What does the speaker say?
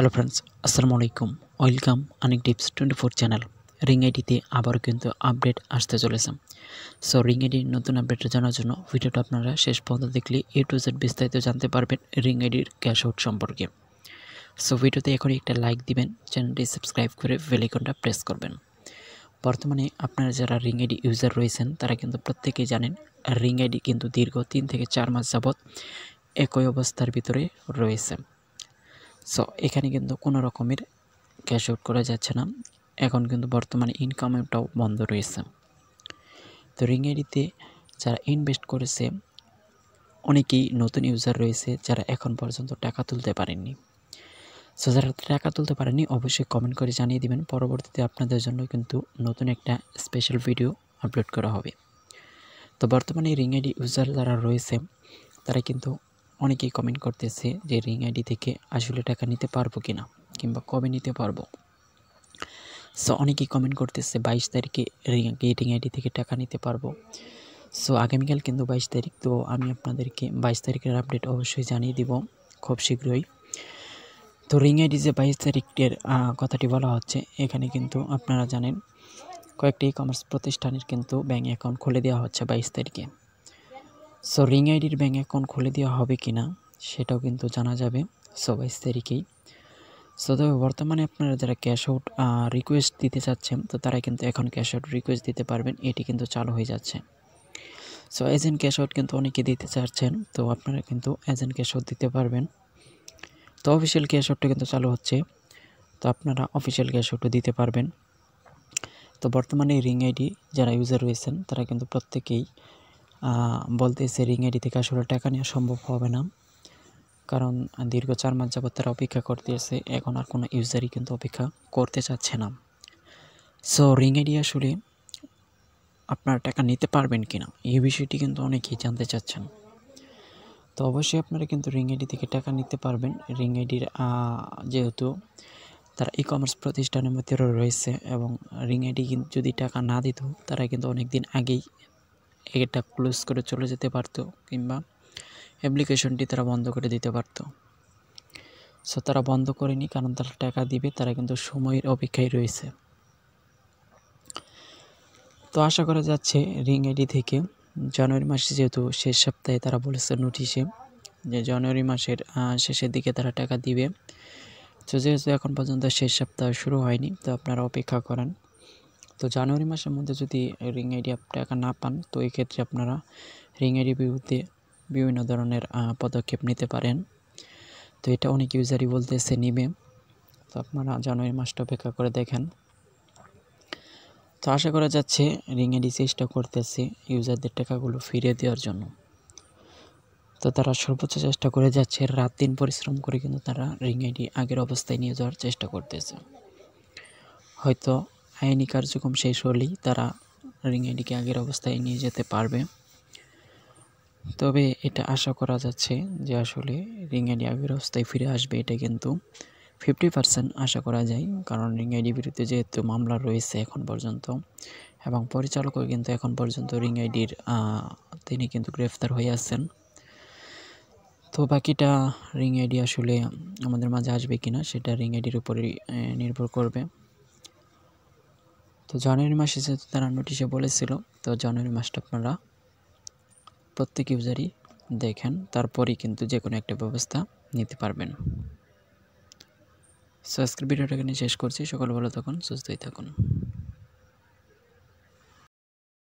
hello friends আসসালামু আলাইকুম welcome অনেক tips twenty four channel ring আইডিতে আবারও কিন্তু আপডেট আসতে চলেছে সো রিং আইডির নতুন আপডেটটা জানার জন্য ভিডিওটা আপনারা শেষ পর্যন্ত দেখলে এ টু জেড বিস্তারিত জানতে পারবেন রিং আইডির ক্যাশ আউট সম্পর্কে সো ভিডিওতে এখনই একটা লাইক দিবেন চ্যানেলটি সাবস্ক্রাইব করে বেলিকনটা প্রেস করবেন বর্তমানে আপনারা যারা রিং আইডি ইউজার রয়েছেন তারা কিন্তু প্রত্যেকেই জানেন রিং আইডি কিন্তু দীর্ঘ তিন থেকে চার মাস যাবৎ একই অবস্থার ভিতরে রয়েছে সো এখানে কিন্তু কোনো রকমের ক্যাশ আউট করা যাচ্ছে না এখন কিন্তু বর্তমানে ইনকামটাও বন্ধ রয়েছে তো রিং যারা ইনভেস্ট করেছে অনেকেই নতুন ইউজার রয়েছে যারা এখন পর্যন্ত টাকা তুলতে পারেননি সো যারা টাকা তুলতে পারেননি অবশ্যই কমেন্ট করে জানিয়ে দেবেন পরবর্তীতে আপনাদের জন্য কিন্তু নতুন একটা স্পেশাল ভিডিও আপলোড করা হবে তো বর্তমানে রিং ইউজার যারা রয়েছে তারা কিন্তু অনেকেই কমেন্ট করতেছে যে রিং আইডি থেকে আসলে টাকা নিতে পারবো কি না কিংবা কবে নিতে পারবো সো অনেকেই কমেন্ট করতেছে বাইশ তারিখে রিং আইডি থেকে টাকা নিতে পারবো সো আগামীকাল কিন্তু বাইশ তারিখ তো আমি আপনাদেরকে বাইশ তারিখের আপডেট অবশ্যই জানিয়ে দিব খুব শীঘ্রই তো রিং আইডি যে বাইশ তারিখের কথাটি বলা হচ্ছে এখানে কিন্তু আপনারা জানেন কয়েকটি ই কমার্স প্রতিষ্ঠানের কিন্তু ব্যাঙ্ক অ্যাকাউন্ট খুলে দেওয়া হচ্ছে বাইশ তারিখে সো রিং আইডির ব্যাঙ্ক অ্যাকাউন্ট খুলে দেওয়া হবে কি না সেটাও কিন্তু জানা যাবে সো বাইশ তারিখেই সো তবে বর্তমানে আপনারা যারা ক্যাশ আউট রিকোয়েস্ট দিতে চাচ্ছেন তো তারা কিন্তু এখন ক্যাশ আউট রিকোয়েস্ট দিতে পারবেন এটি কিন্তু চালু হয়ে যাচ্ছে সো এজেন্ট ক্যাশ আউট কিন্তু অনেকে দিতে চাচ্ছেন তো আপনারা কিন্তু এজেন্ট ক্যাশ আউট দিতে পারবেন তো অফিসিয়াল ক্যাশ আউটটা কিন্তু চালু হচ্ছে তো আপনারা অফিসিয়াল ক্যাশ আউটও দিতে পারবেন তো বর্তমানে রিং আইডি যারা ইউজার রয়েছেন তারা কিন্তু প্রত্যেকেই বলতেছে রিং এডি থেকে আসলে টাকা নেওয়া সম্ভব হবে না কারণ দীর্ঘ চার মাস যাবত তারা অপেক্ষা করতেছে এখন আর কোনো ইউজারই কিন্তু অপেক্ষা করতে চাচ্ছে না সো রিং এডি আসলে আপনারা টাকা নিতে পারবেন কি না এই বিষয়টি কিন্তু অনেকেই জানতে চাচ্ছেন তো অবশ্যই আপনারা কিন্তু রিং আইডি থেকে টাকা নিতে পারবেন রিং আইডির যেহেতু তারা ই কমার্স প্রতিষ্ঠানের মধ্যে রয়েছে এবং রিং আইডি যদি টাকা না দিত তারা কিন্তু অনেক দিন আগেই এটা ক্লোজ করে চলে যেতে পারতো কিংবা অ্যাপ্লিকেশনটি তারা বন্ধ করে দিতে পারতো সো তারা বন্ধ করেনি কারণ তারা টাকা দিবে তারা কিন্তু সময়ের অপেক্ষায় রয়েছে তো আশা করা যাচ্ছে রিং আইডি থেকে জানুয়ারি মাসে যেহেতু শেষ সপ্তাহে তারা বলেছে নোটিশে যে জানুয়ারি মাসের শেষের দিকে তারা টাকা দিবে তো যেহেতু এখন পর্যন্ত শেষ সপ্তাহ শুরু হয়নি তো আপনারা অপেক্ষা করেন তো জানুয়ারি মাসের মধ্যে যদি রিং আইডি টাকা না পান তো এই ক্ষেত্রে আপনারা রিং আইডি বিরুদ্ধে বিভিন্ন ধরনের পদক্ষেপ নিতে পারেন তো এটা অনেক ইউজারই বলতেছে নিবে তো আপনারা জানুয়ারি মাসটা অপেক্ষা করে দেখেন তো আশা করা যাচ্ছে রিং আইডি চেষ্টা করতেছে ইউজারদের টাকাগুলো ফিরিয়ে দেওয়ার জন্য তো তারা সর্বোচ্চ চেষ্টা করে যাচ্ছে রাত দিন পরিশ্রম করে কিন্তু তারা রিং আইডি আগের অবস্থায় নিয়ে যাওয়ার চেষ্টা করতেছে হয়তো আইনি কার্যক্রম শেষ হলেই তারা রিং আইডিকে আগের অবস্থায় নিয়ে যেতে পারবে তবে এটা আশা করা যাচ্ছে যে আসলে রিং আইডি আগের অবস্থায় ফিরে আসবে এটা কিন্তু ফিফটি পার্সেন্ট আশা করা যায় কারণ রিং আইডি বিরুদ্ধে যেহেতু মামলা রয়েছে এখন পর্যন্ত এবং পরিচালকও কিন্তু এখন পর্যন্ত রিং আইডির তিনি কিন্তু গ্রেফতার হয়ে আছেন তো বাকিটা রিং আইডি আসলে আমাদের মাঝে আসবে কিনা সেটা রিং আইডির উপরেই নির্ভর করবে তো জানুয়ারি মাসে যেহেতু তারা নোটিশে বলেছিল তো জানুয়ারি মাসটা আপনারা প্রত্যেক ইউজারই দেখেন তারপরেই কিন্তু যে কোনো একটা ব্যবস্থা নিতে পারবেন সো আজকের ভিডিওটা এখানে শেষ করছি সকল ভালো থাকুন সুস্থই থাকুন